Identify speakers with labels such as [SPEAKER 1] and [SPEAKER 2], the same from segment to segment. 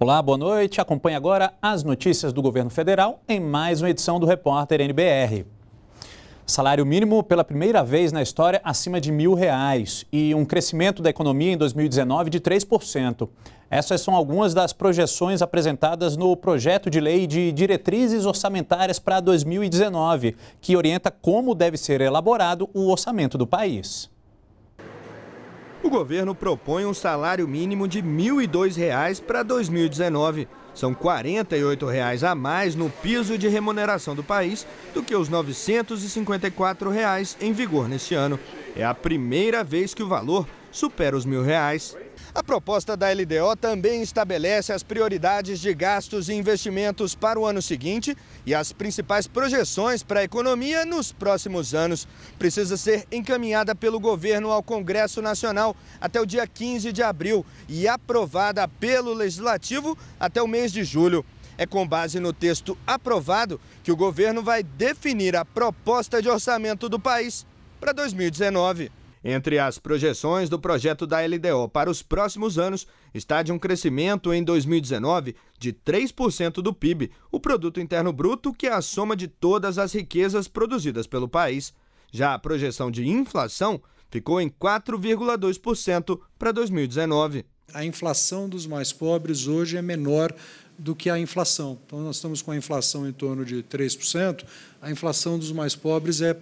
[SPEAKER 1] Olá, boa noite. Acompanhe agora as notícias do governo federal em mais uma edição do Repórter NBR. Salário mínimo pela primeira vez na história acima de mil reais e um crescimento da economia em 2019 de 3%. Essas são algumas das projeções apresentadas no projeto de lei de diretrizes orçamentárias para 2019, que orienta como deve ser elaborado o orçamento do país.
[SPEAKER 2] O governo propõe um salário mínimo de R$ 1.002 para 2019. São R$ 48,00 a mais no piso de remuneração do país do que os R$ 954 reais em vigor neste ano. É a primeira vez que o valor supera os R$ 1.000. A proposta da LDO também estabelece as prioridades de gastos e investimentos para o ano seguinte e as principais projeções para a economia nos próximos anos. Precisa ser encaminhada pelo governo ao Congresso Nacional até o dia 15 de abril e aprovada pelo Legislativo até o mês de julho. É com base no texto aprovado que o governo vai definir a proposta de orçamento do país para 2019. Entre as projeções do projeto da LDO para os próximos anos está de um crescimento em 2019 de 3% do PIB, o produto interno bruto que é a soma de todas as riquezas produzidas pelo país. Já a projeção de inflação ficou em 4,2% para 2019.
[SPEAKER 3] A inflação dos mais pobres hoje é menor do que a inflação. Então, nós estamos com a inflação em torno de 3%, a inflação dos mais pobres é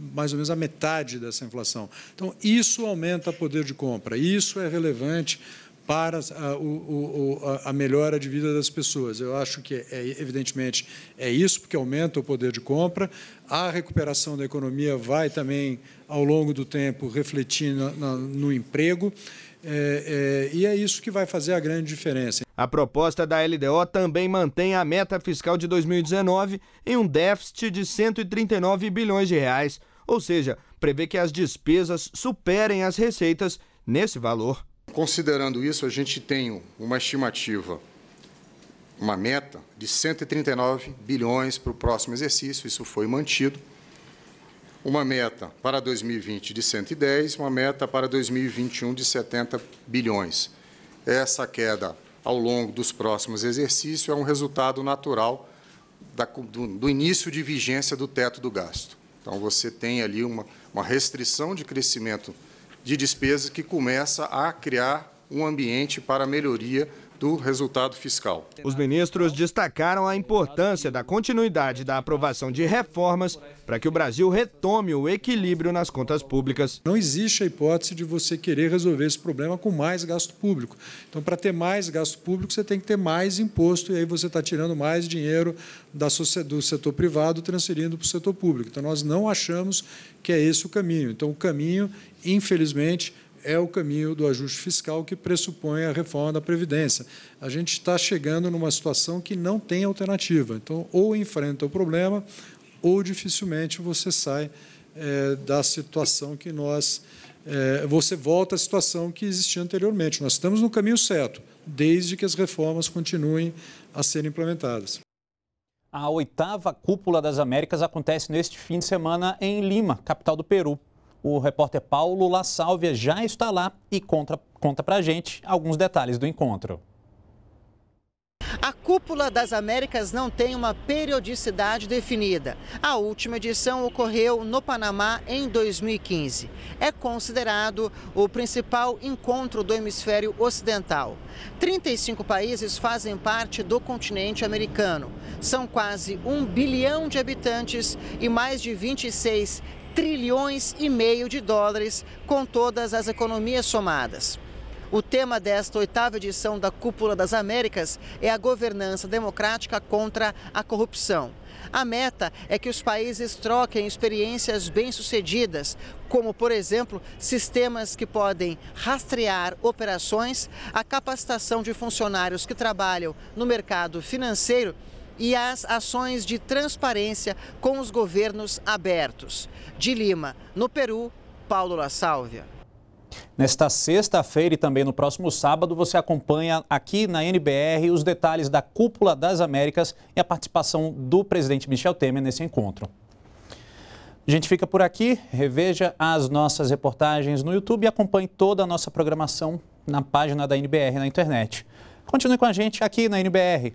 [SPEAKER 3] mais ou menos a metade dessa inflação. Então, isso aumenta o poder de compra, isso é relevante para a, o, a, melhora de vida das pessoas. Eu acho que, é, é, evidentemente, é isso, porque aumenta o poder de compra. A recuperação da economia vai também, ao longo do tempo, refletir no emprego. É, é, e é isso que vai fazer a grande diferença. A proposta da LDO também mantém a meta
[SPEAKER 2] fiscal de 2019 em um déficit de 139 bilhões de reais, ou seja, prevê que as despesas superem as receitas nesse valor.
[SPEAKER 4] Considerando isso, a gente tem uma estimativa, uma meta de 139 bilhões para o próximo exercício, isso foi mantido. Uma meta para 2020 de 110, uma meta para 2021 de 70 bilhões. Essa queda ao longo dos próximos exercícios é um resultado natural da, do, do início de vigência do teto do gasto. Então, você tem ali uma, uma restrição de crescimento de despesas que começa a criar um ambiente para melhoria do resultado fiscal.
[SPEAKER 2] Os ministros destacaram a importância da continuidade da aprovação de reformas para que o Brasil retome o
[SPEAKER 3] equilíbrio nas contas públicas. Não existe a hipótese de você querer resolver esse problema com mais gasto público. Então, para ter mais gasto público, você tem que ter mais imposto, e aí você está tirando mais dinheiro do setor privado, transferindo para o setor público. Então, nós não achamos que é esse o caminho. Então, o caminho, infelizmente, é o caminho do ajuste fiscal que pressupõe a reforma da Previdência. A gente está chegando numa situação que não tem alternativa. Então, ou enfrenta o problema, ou dificilmente você sai é, da situação que nós. É, você volta à situação que existia anteriormente. Nós estamos no caminho certo, desde que as reformas continuem a ser implementadas.
[SPEAKER 1] A oitava cúpula das Américas acontece neste fim de semana em Lima, capital do Peru. O repórter Paulo La Sálvia já está lá e conta, conta a gente alguns detalhes do encontro.
[SPEAKER 5] A Cúpula das Américas não tem uma periodicidade definida. A última edição ocorreu no Panamá em 2015. É considerado o principal encontro do hemisfério ocidental. 35 países fazem parte do continente americano. São quase um bilhão de habitantes e mais de 26 trilhões e meio de dólares com todas as economias somadas. O tema desta oitava edição da Cúpula das Américas é a governança democrática contra a corrupção. A meta é que os países troquem experiências bem-sucedidas, como, por exemplo, sistemas que podem rastrear operações, a capacitação de funcionários que trabalham no mercado financeiro e as ações de transparência com os governos abertos. De Lima, no Peru, Paulo La Sálvia.
[SPEAKER 1] Nesta sexta-feira e também no próximo sábado, você acompanha aqui na NBR os detalhes da Cúpula das Américas e a participação do presidente Michel Temer nesse encontro. A gente fica por aqui. Reveja as nossas reportagens no YouTube e acompanhe toda a nossa programação na página da NBR na internet. Continue com a gente aqui na NBR